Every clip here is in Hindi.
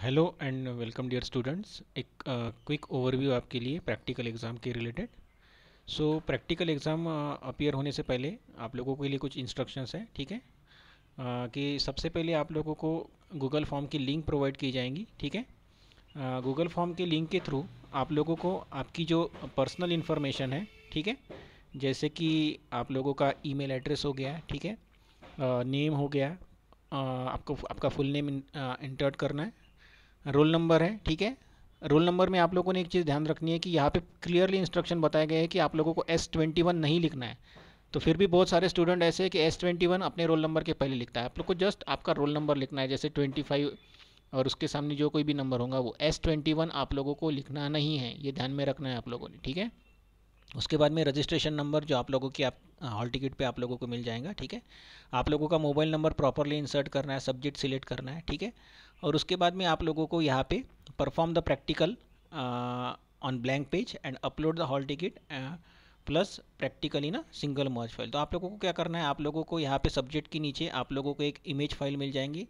hello and welcome dear students एक क्विक uh, ओवरव्यू आपके लिए प्रैक्टिकल एग्ज़ाम के related so practical exam appear होने से पहले आप लोगों के लिए कुछ इंस्ट्रक्शंस हैं ठीक है uh, कि सबसे पहले आप लोगों को गूगल फॉर्म की लिंक प्रोवाइड की जाएंगी ठीक है गूगल uh, फॉर्म के लिंक के थ्रू आप लोगों को आपकी जो पर्सनल इन्फॉर्मेशन है ठीक है जैसे कि आप लोगों का ई एड्रेस हो गया ठीक है नेम uh, हो गया uh, आपको आपका फुल नेम इंटर्ट करना है रोल नंबर है ठीक है रोल नंबर में आप लोगों ने एक चीज़ ध्यान रखनी है कि यहाँ पे क्लियरली इंस्ट्रक्शन बताया गया है कि आप लोगों को एस ट्वेंटी वन नहीं लिखना है तो फिर भी बहुत सारे स्टूडेंट ऐसे हैं कि एस ट्वेंटी वन अपने रोल नंबर के पहले लिखता है आप लोग को जस्ट आपका रोल नंबर लिखना है जैसे ट्वेंटी फाइव और उसके सामने जो कोई भी नंबर होगा वो एस ट्वेंटी वन आप लोगों को लिखना नहीं है ये ध्यान में रखना है आप लोगों ने ठीक है उसके बाद में रजिस्ट्रेशन नंबर जो आप लोगों की आप हॉल टिकट पे आप लोगों को मिल जाएगा ठीक है आप लोगों का मोबाइल नंबर प्रॉपरली इंसर्ट करना है सब्जेक्ट सिलेक्ट करना है ठीक है और उसके बाद में आप लोगों को यहाँ पे perform the practical on blank page and upload the hall ticket plus practical in a single merge file तो आप लोगों को क्या करना है आप लोगों को यहाँ पे सब्जेक्ट के नीचे आप लोगों को एक इमेज फाइल मिल जाएंगी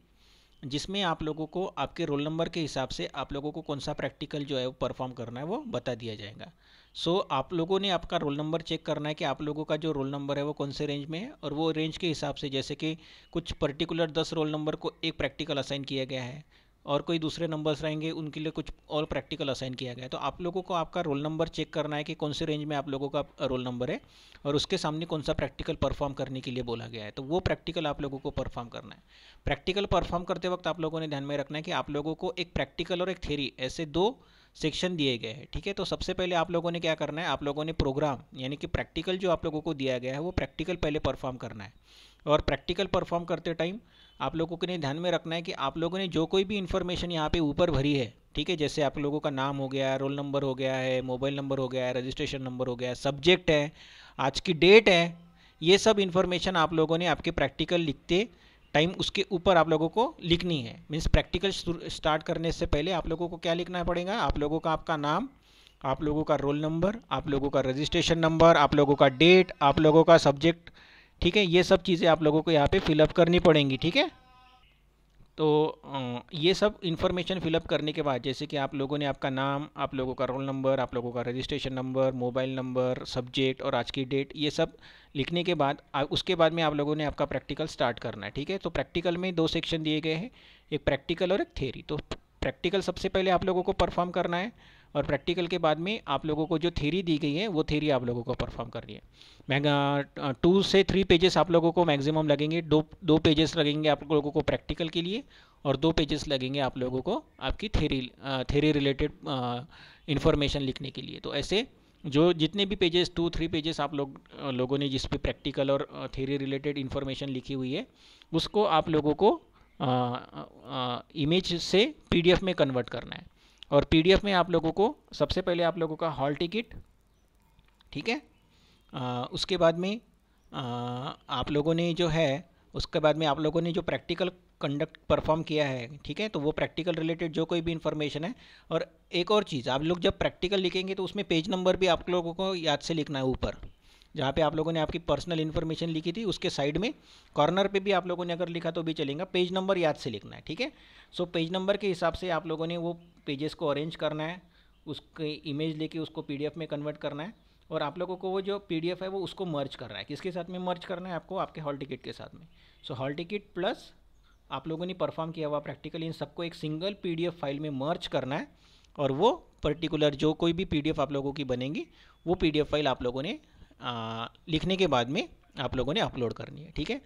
जिसमें आप लोगों को आपके रोल नंबर के हिसाब से आप लोगों को कौन सा प्रैक्टिकल जो है वो परफॉर्म करना है वो बता दिया जाएगा सो so, आप लोगों ने आपका रोल नंबर चेक करना है कि आप लोगों का जो रोल नंबर है वो कौन से रेंज में है और वो रेंज के हिसाब से जैसे कि कुछ पर्टिकुलर दस रोल नंबर को एक प्रैक्टिकल असाइन किया गया है और कोई दूसरे नंबर्स रहेंगे उनके लिए कुछ और प्रैक्टिकल असाइन किया गया है तो आप लोगों को आपका रोल नंबर चेक करना है कि कौन से रेंज में आप लोगों का रोल नंबर है और उसके सामने कौन सा प्रैक्टिकल परफॉर्म करने के लिए बोला गया है तो वो प्रैक्टिकल आप लोगों को परफॉर्म करना है प्रैक्टिकल परफॉर्म करते वक्त आप लोगों ने ध्यान में रखना है कि आप लोगों को एक प्रैक्टिकल और एक थेरी ऐसे दो सेक्शन दिए गए हैं ठीक है तो सबसे पहले आप लोगों ने क्या करना है आप लोगों ने प्रोग्राम यानी कि प्रैक्टिकल जो आप लोगों को दिया गया है वो प्रैक्टिकल पहले परफॉर्म करना है और प्रैक्टिकल परफॉर्म करते टाइम आप लोगों को ध्यान में रखना है कि आप लोगों ने जो कोई भी इन्फॉर्मेशन यहाँ पे ऊपर भरी है ठीक है जैसे आप लोगों का नाम हो गया रोल नंबर हो गया है मोबाइल नंबर हो गया है रजिस्ट्रेशन नंबर हो गया है सब्जेक्ट है आज की डेट है ये सब इन्फॉर्मेशन आप लोगों ने आपके प्रैक्टिकल लिखते टाइम उसके ऊपर आप लोगों को लिखनी है मीन्स प्रैक्टिकल स्टार्ट करने से पहले आप लोगों को क्या लिखना पड़ेगा आप लोगों का आपका नाम आप लोगों का रोल नंबर आप लोगों का रजिस्ट्रेशन नंबर आप लोगों का डेट आप लोगों का सब्जेक्ट ठीक है ये सब चीज़ें आप लोगों को यहाँ पे फिलअप करनी पड़ेंगी ठीक है तो ये सब इन्फॉर्मेशन फिलअप करने के बाद जैसे कि आप लोगों ने आपका नाम आप लोगों का रोल नंबर आप लोगों का registration number mobile number subject और आज की डेट ये सब लिखने के बाद उसके बाद में आप लोगों ने आपका प्रैक्टिकल स्टार्ट करना है ठीक है तो प्रैक्टिकल में दो सेक्शन दिए गए हैं एक प्रैक्टिकल और एक थेरी तो प्रैक्टिकल सबसे पहले आप लोगों को परफॉर्म करना है और प्रैक्टिकल के बाद में आप लोगों को जो थेरी दी गई है वो थेरी आप लोगों को परफॉर्म करनी है महंगा टू से थ्री पेजेस आप लोगों को मैक्सिमम लगेंगे दो दो पेजेस लगेंगे आप लोगों को प्रैक्टिकल के लिए और दो पेजेस लगेंगे आप लोगों को आपकी थेरी थेरी रिलेटेड इन्फॉर्मेशन लिखने के लिए तो ऐसे जो जितने भी पेजेस टू थ्री पेजेस आप लोग लोगों ने जिस पे प्रैक्टिकल और थेरी रिलेटेड इन्फॉर्मेशन लिखी हुई है उसको आप लोगों को इमेज से पीडीएफ में कन्वर्ट करना है और पीडीएफ में आप लोगों को सबसे पहले आप लोगों का हॉल टिकट ठीक है आ, उसके बाद में आ, आप लोगों ने जो है उसके बाद में आप लोगों ने जो प्रैक्टिकल कंडक्ट परफॉर्म किया है ठीक है तो वो प्रैक्टिकल रिलेटेड जो कोई भी इन्फॉर्मेशन है और एक और चीज़ आप लोग जब प्रैक्टिकल लिखेंगे तो उसमें पेज नंबर भी आप लोगों को याद से लिखना है ऊपर जहाँ पे आप लोगों ने आपकी पर्सनल इन्फॉर्मेशन लिखी थी उसके साइड में कॉर्नर पे भी आप लोगों ने अगर लिखा तो भी चलेगा पेज नंबर याद से लिखना है ठीक है सो पेज नंबर के हिसाब से आप लोगों ने वो पेजेस को अरेंज करना है उसके इमेज लेके उसको पी में कन्वर्ट करना है और आप लोगों को वो जो पी है वो उसको मर्ज करना है किसके साथ में मर्ज करना है आपको आपके हॉल टिकट के साथ में सो हॉल टिकट प्लस आप लोगों ने परफॉर्म किया हुआ प्रैक्टिकल इन सबको एक सिंगल पी फाइल में मर्ज करना है और वो पर्टिकुलर जो कोई भी पीडीएफ आप लोगों की बनेगी वो पीडीएफ फाइल आप लोगों ने आ, लिखने के बाद में आप लोगों ने अपलोड करनी है ठीक है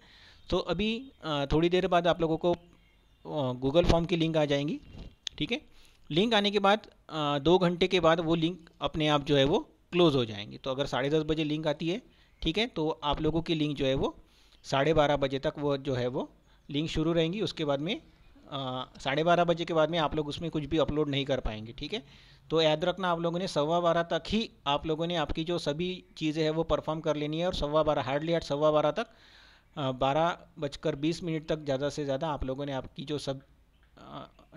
तो अभी आ, थोड़ी देर बाद आप लोगों को गूगल फॉर्म की लिंक आ जाएंगी ठीक है लिंक आने के बाद आ, दो घंटे के बाद वो लिंक अपने आप जो है वो क्लोज़ हो जाएंगी तो अगर साढ़े दस बजे लिंक आती है ठीक है तो आप लोगों की लिंक जो है वो साढ़े बारह बजे तक वो जो है वो लिंक शुरू रहेंगी उसके बाद में साढ़े बारह बजे के बाद में आप लोग उसमें कुछ भी अपलोड नहीं कर पाएंगे ठीक है तो याद रखना आप लोगों ने सवा बारह तक ही आप लोगों ने आपकी जो सभी चीज़ें हैं वो परफॉर्म कर लेनी है और सवा बारह हार्डली हार्ड सवा बारह तक बारह बजकर बीस मिनट तक ज़्यादा से ज़्यादा आप लोगों ने आपकी जो सब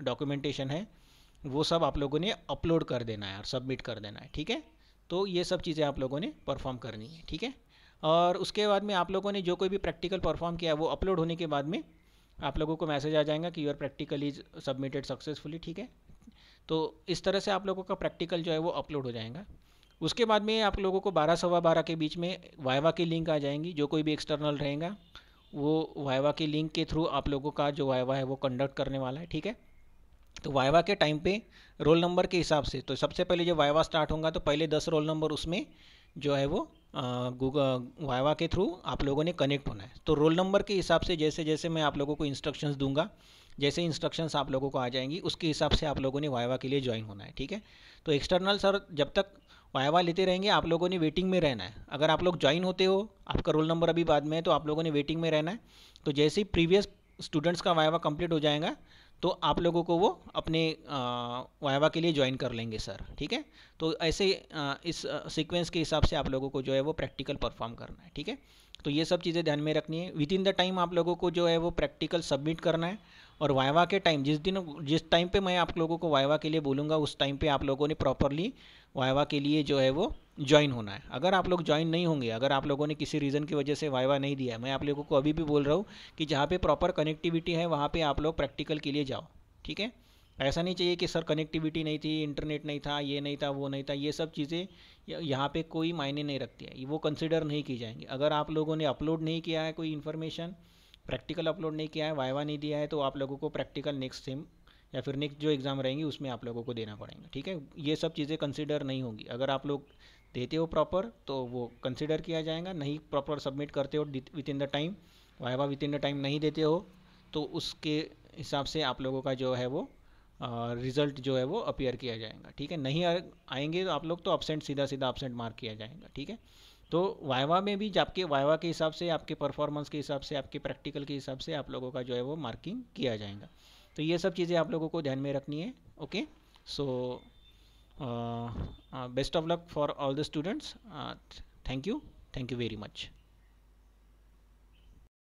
डॉक्यूमेंटेशन है वो सब आप लोगों ने अपलोड कर देना है और सबमिट कर देना है ठीक है तो ये सब चीज़ें आप लोगों ने परफॉर्म करनी है ठीक है और उसके बाद में आप लोगों ने जो कोई भी प्रैक्टिकल परफॉर्म किया वो अपलोड होने के बाद में आप लोगों को मैसेज आ जाएगा कि your practical is submitted successfully ठीक है तो इस तरह से आप लोगों का प्रैक्टिकल जो है वो अपलोड हो जाएगा उसके बाद में आप लोगों को बारह सवा बारह के बीच में वाइवा की लिंक आ जाएंगी जो कोई भी एक्सटर्नल रहेगा वो वाइवा की लिंक के थ्रू आप लोगों का जो वाइवा है वो कंडक्ट करने वाला है ठीक है तो वाइवा के टाइम पे रोल नंबर के हिसाब से तो सबसे पहले जब वाइवा स्टार्ट होगा तो पहले दस रोल नंबर उसमें जो है वो गूगल वाइवा के थ्रू आप लोगों ने कनेक्ट होना है तो रोल नंबर के हिसाब से जैसे जैसे मैं आप लोगों को इंस्ट्रक्शंस दूंगा जैसे इंस्ट्रक्शंस आप लोगों को आ जाएंगी उसके हिसाब से आप लोगों ने वाइवा के लिए ज्वाइन होना है ठीक है तो एक्सटर्नल सर जब तक वाइवा लेते रहेंगे आप लोगों ने वेटिंग में रहना है अगर आप लोग ज्वाइन होते हो आपका रोल नंबर अभी बाद में है तो आप लोगों ने वेटिंग में रहना है तो जैसे ही प्रीवियस स्टूडेंट्स का वाइवा कंप्लीट हो जाएगा तो आप लोगों को वो अपने वाइवा के लिए ज्वाइन कर लेंगे सर ठीक है तो ऐसे आ, इस सीक्वेंस के हिसाब से आप लोगों को जो है वो प्रैक्टिकल परफॉर्म करना है ठीक है तो ये सब चीज़ें ध्यान में रखनी है विद इन द टाइम आप लोगों को जो है वो प्रैक्टिकल सबमिट करना है और वाइवा के टाइम जिस दिन जिस टाइम पे मैं आप लोगों को वाइवा के लिए बोलूँगा उस टाइम पे आप लोगों ने प्रॉपरली वाइवा के लिए जो है वो ज्वाइन होना है अगर आप लोग ज्वाइन नहीं होंगे अगर आप लोगों ने किसी रीज़न की वजह से वाइवा नहीं दिया है मैं आप लोगों को अभी भी बोल रहा हूँ कि जहाँ पे प्रॉपर कनेक्टिविटी है वहाँ पे आप लोग प्रैक्टिकल के लिए जाओ ठीक है ऐसा नहीं चाहिए कि सर कनेक्टिविटी नहीं थी इंटरनेट नहीं था ये नहीं था वो नहीं था ये सब चीज़ें यहाँ पे कोई मायने नहीं रखती है वो कंसिडर नहीं की जाएंगी अगर आप लोगों ने अपलोड नहीं किया है कोई इन्फॉर्मेशन प्रैक्टिकल अपलोड नहीं किया है वाइवा नहीं दिया है तो आप लोगों को प्रैक्टिकल नेक्स्ट सेम या फिर नेक्स्ट जो एग्ज़ाम रहेंगी उसमें आप लोगों को देना पड़ेगा ठीक है ये सब चीज़ें कंसिडर नहीं होंगी अगर आप लोग देते हो प्रॉपर तो वो कंसिडर किया जाएगा नहीं प्रॉपर सबमिट करते हो within the time viva within the time नहीं देते हो तो उसके हिसाब से आप लोगों का जो है वो रिज़ल्ट जो है वो अपियर किया जाएगा ठीक है नहीं आएंगे तो आप लोग तो अपसेंट सीधा सीधा अपसेंट मार्क किया जाएगा ठीक है तो वाइवा में भी आपके वाइवा के हिसाब से आपके परफॉर्मेंस के हिसाब से आपके प्रैक्टिकल के हिसाब से आप लोगों का जो है वो मार्किंग किया जाएगा तो ये सब चीज़ें आप लोगों को ध्यान में रखनी है okay so Uh, uh, best of luck for all the students uh, thank you thank you very much